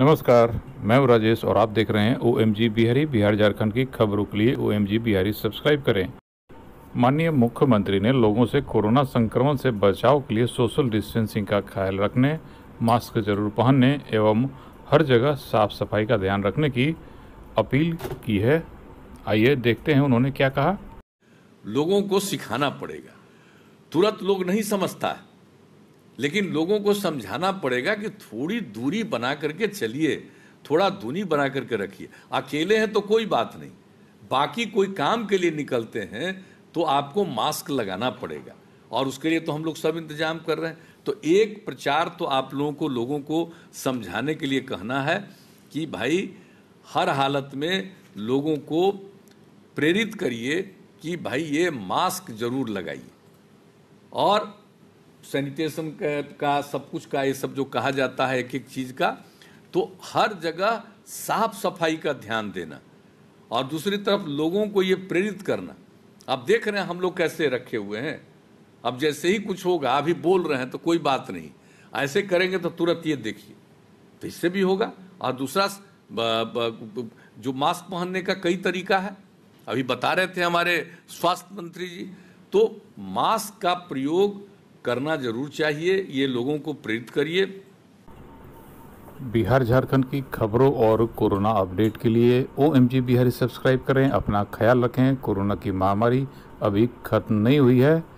नमस्कार मैं राजेश और आप देख रहे हैं ओ बिहारी बिहार झारखंड की खबरों के लिए ओ बिहारी सब्सक्राइब करें माननीय मुख्यमंत्री ने लोगों से कोरोना संक्रमण से बचाव के लिए सोशल डिस्टेंसिंग का ख्याल रखने मास्क जरूर पहनने एवं हर जगह साफ सफाई का ध्यान रखने की अपील की है आइए देखते हैं उन्होंने क्या कहा लोगों को सिखाना पड़ेगा तुरंत लोग नहीं समझता है लेकिन लोगों को समझाना पड़ेगा कि थोड़ी दूरी बना करके चलिए थोड़ा दूरी बना करके रखिए अकेले हैं तो कोई बात नहीं बाकी कोई काम के लिए निकलते हैं तो आपको मास्क लगाना पड़ेगा और उसके लिए तो हम लोग सब इंतजाम कर रहे हैं तो एक प्रचार तो आप लोगों को लोगों को समझाने के लिए कहना है कि भाई हर हालत में लोगों को प्रेरित करिए कि भाई ये मास्क जरूर लगाइए और सैनिटेशन का सब कुछ का ये सब जो कहा जाता है एक एक चीज़ का तो हर जगह साफ सफाई का ध्यान देना और दूसरी तरफ लोगों को ये प्रेरित करना आप देख रहे हैं हम लोग कैसे रखे हुए हैं अब जैसे ही कुछ होगा अभी बोल रहे हैं तो कोई बात नहीं ऐसे करेंगे तो तुरंत ये देखिए तो इससे भी होगा और दूसरा जो मास्क पहनने का कई तरीका है अभी बता रहे थे हमारे स्वास्थ्य मंत्री जी तो मास्क का प्रयोग करना जरूर चाहिए ये लोगों को प्रेरित करिए बिहार झारखंड की खबरों और कोरोना अपडेट के लिए O M G Bihari subscribe करें अपना ख्याल रखें कोरोना की महामारी अभी खत्म नहीं हुई है